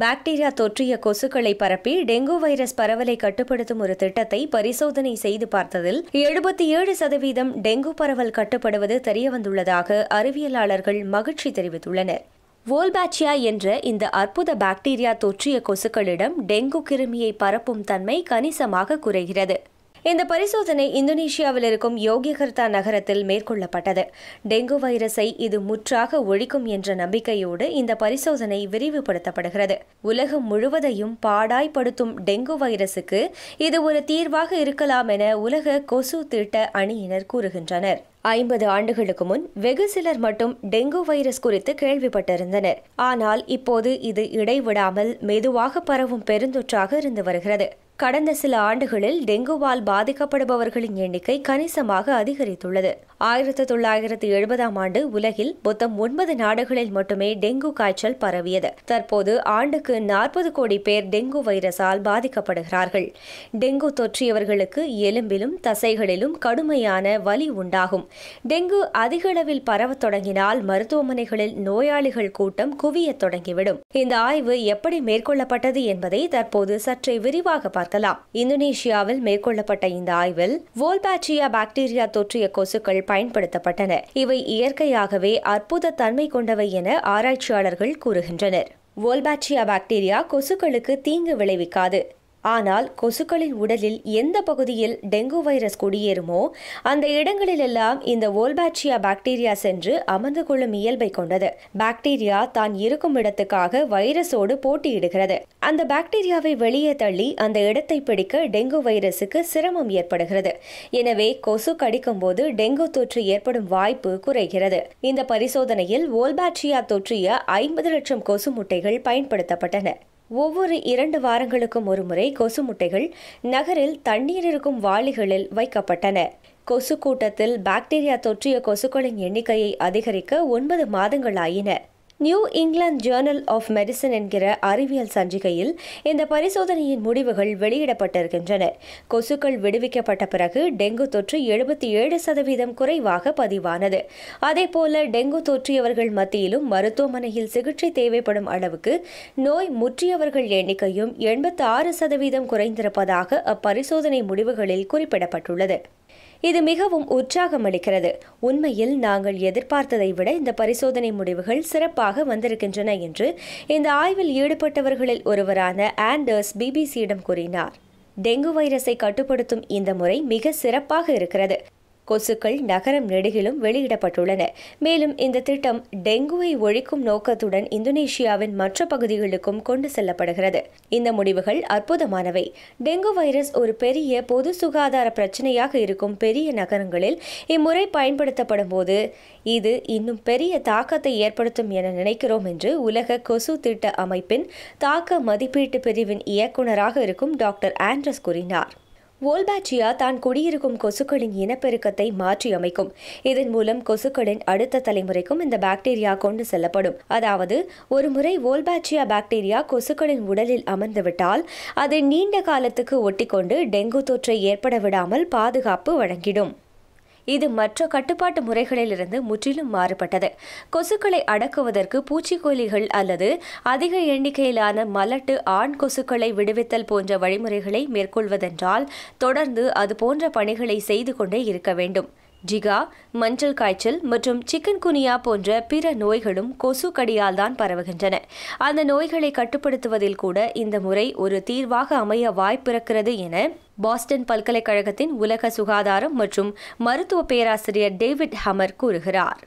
bacteria தொற்றிய கொசுக்களை பரப்பி dengue virus பரவலை கட்டுப்படுத்தும் ஒரு திட்டத்தை பரிசோதனை செய்து பார்த்ததில் எழுபத்தி ஏழு சதவீதம் டெங்கு பரவல் கட்டுப்படுவது தெரியவந்துள்ளதாக அறிவியலாளர்கள் மகிழ்ச்சி தெரிவித்துள்ளனர் வோல்பாச்சியா என்ற இந்த அற்புத பாக்டீரியா தொற்றிய கொசுக்களிடம் டெங்கு கிருமியை பரப்பும் தன்மை கணிசமாக குறைகிறது இந்த பரிசோதனை இந்தோனேஷியாவில் இருக்கும் யோகிகர்தா நகரத்தில் மேற்கொள்ளப்பட்டது டெங்கு வைரஸை இது முற்றாக ஒழிக்கும் என்ற நம்பிக்கையோடு இந்த பரிசோதனை விரிவுபடுத்தப்படுகிறது உலகம் முழுவதையும் பாடாய்படுத்தும் டெங்கு வைரசுக்கு இது ஒரு தீர்வாக இருக்கலாம் என உலக கொசு திட்ட அணியினர் கூறுகின்றனர் ஐம்பது ஆண்டுகளுக்கு முன் வெகு சிலர் மட்டும் டெங்கு வைரஸ் குறித்து கேள்விப்பட்டிருந்தனர் ஆனால் இப்போது இது இடைவிடாமல் மெதுவாக பரவும் பெருந்தொற்றாக இருந்து வருகிறது கடந்த சில ஆண்டுகளில் டெங்குவால் பாதிக்கப்படுபவர்களின் எண்ணிக்கை கணிசமாக அதிகரித்துள்ளது ஆயிரத்தி தொள்ளாயிரத்தி எழுபதாம் ஆண்டு உலகில் மொத்தம் ஒன்பது நாடுகளில் மட்டுமே டெங்கு காய்ச்சல் பரவியது தற்போது ஆண்டுக்கு நாற்பது கோடி பேர் டெங்கு வைரஸால் பாதிக்கப்படுகிறார்கள் டெங்கு தொற்றியவர்களுக்கு எலும்பிலும் தசைகளிலும் கடுமையான வலி உண்டாகும் டெங்கு அதிக அளவில் பரவத் தொடங்கினால் மருத்துவமனைகளில் நோயாளிகள் கூட்டம் குவியத் தொடங்கிவிடும் இந்த ஆய்வு எப்படி மேற்கொள்ளப்பட்டது என்பதை தற்போது சற்றே விரிவாக பார்க்க மாற்றலாம் இந்தோனேஷியாவில் மேற்கொள்ளப்பட்ட இந்த ஆய்வில் வோல்பாட்சியா பாக்டீரியா தொற்றிய கொசுக்கள் பயன்படுத்தப்பட்டன இவை இயற்கையாகவே அற்புத தன்மை கொண்டவை என ஆராய்ச்சியாளர்கள் கூறுகின்றனர் வோல்பாட்சியா பாக்டீரியா கொசுக்களுக்கு தீங்கு விளைவிக்காது ஆனால் கொசுக்களின் உடலில் எந்த பகுதியில் டெங்கு வைரஸ் குடியேறுமோ அந்த இடங்களிலெல்லாம் இந்த ஓல்பாக்சியா பாக்டீரியா சென்று அமர்ந்து கொள்ளும் இயல்பை கொண்டது பாக்டீரியா தான் இருக்கும் இடத்துக்காக வைரஸோடு போட்டியிடுகிறது அந்த பாக்டீரியாவை வெளியே தள்ளி அந்த இடத்தை பிடிக்க டெங்கு வைரஸுக்கு சிரமம் ஏற்படுகிறது எனவே கொசு கடிக்கும் போது டெங்கு தொற்று ஏற்படும் வாய்ப்பு குறைகிறது இந்த பரிசோதனையில் ஓல்பாக்சியா தொற்றிய ஐம்பது லட்சம் கொசு முட்டைகள் பயன்படுத்தப்பட்டன ஒவ்வொரு இரண்டு வாரங்களுக்கும் ஒருமுறை கொசு முட்டைகள் நகரில் தண்ணீர் இருக்கும் வாளிகளில் வைக்கப்பட்டன கொசு கூட்டத்தில் பாக்டீரியா தொற்றிய கொசுக்களின் எண்ணிக்கையை அதிகரிக்க ஒன்பது மாதங்கள் ஆயின New England Journal of Medicine என்கிற அறிவியல் சஞ்சிகையில் இந்த பரிசோதனையின் முடிவுகள் வெளியிடப்பட்டிருக்கின்றன கொசுக்கள் விடுவிக்கப்பட்ட பிறகு டெங்கு தொற்று எழுபத்தி ஏழு சதவீதம் குறைவாக பதிவானது அதேபோல டெங்கு தொற்றியவர்கள் மத்தியிலும் மருத்துவமனையில் சிகிச்சை தேவைப்படும் அளவுக்கு நோய் முற்றியவர்கள் எண்ணிக்கையும் எண்பத்தி ஆறு சதவீதம் குறைந்திருப்பதாக அப்பரிசோதனை முடிவுகளில் குறிப்பிடப்பட்டுள்ளது இது மிகவும் உற்சாகம் அளிக்கிறது உண்மையில் நாங்கள் எதிர்பார்த்ததை விட இந்த பரிசோதனை முடிவுகள் சிறப்பாக வந்திருக்கின்றன என்று இந்த ஆய்வில் ஈடுபட்டவர்களில் ஒருவரான ஆண்டர்ஸ் பிபிசியிடம் கூறினார் டெங்கு வைரஸை கட்டுப்படுத்தும் இந்த முறை மிக சிறப்பாக இருக்கிறது கொசுக்கள் நகரம் நெடுகிலும் வெளியிடப்பட்டுள்ளன மேலும் இந்த திட்டம் டெங்குவை ஒழிக்கும் நோக்கத்துடன் இந்தோனேஷியாவின் மற்ற பகுதிகளுக்கும் கொண்டு செல்லப்படுகிறது இந்த முடிவுகள் அற்புதமானவை டெங்கு வைரஸ் ஒரு பெரிய பொது சுகாதார பிரச்சனையாக இருக்கும் பெரிய நகரங்களில் இம்முறை பயன்படுத்தப்படும் போது இது இன்னும் பெரிய தாக்கத்தை ஏற்படுத்தும் என நினைக்கிறோம் என்று உலக கொசு திட்ட அமைப்பின் தாக்க மதிப்பீட்டு பிரிவின் இயக்குநராக இருக்கும் டாக்டர் ஆண்ட்ரஸ் கூறினார் வோல்பாட்சியா தான் குடியிருக்கும் கொசுக்களின் இனப்பெருக்கத்தை மாற்றியமைக்கும் இதன் மூலம் கொசுக்களின் அடுத்த தலைமுறைக்கும் இந்த பாக்டீரியா கொண்டு செல்லப்படும் அதாவது ஒரு முறை வோல்பாட்சியா பாக்டீரியா கொசுக்களின் உடலில் அமர்ந்துவிட்டால் அது நீண்ட காலத்துக்கு ஒட்டிக்கொண்டு டெங்கு தொற்றை ஏற்பட விடாமல் பாதுகாப்பு வழங்கிடும் இது மற்ற கட்டுப்பாட்டு முறைகளிலிருந்து முற்றிலும் மாறுபட்டது கொசுக்களை அடக்குவதற்கு பூச்சிக்கொல்லிகள் அல்லது அதிக எண்ணிக்கையிலான மலட்டு ஆண் கொசுக்களை விடுவித்தல் போன்ற வழிமுறைகளை மேற்கொள்வதென்றால் தொடர்ந்து அது போன்ற பணிகளை செய்து கொண்டே இருக்க வேண்டும் ஜிகா மஞ்சள் காய்ச்சல் மற்றும் சிக்கன் குனியா போன்ற பிற நோய்களும் கொசு கடியால் தான் பரவுகின்றன அந்த நோய்களை கட்டுப்படுத்துவதில் கூட இந்த முறை ஒரு தீர்வாக அமைய வாய்ப்பிருக்கிறது என பாஸ்டன் பல்கலைக்கழகத்தின் உலக சுகாதாரம் மற்றும் மருத்துவ பேராசிரியர் டேவிட் ஹமர் கூறுகிறார்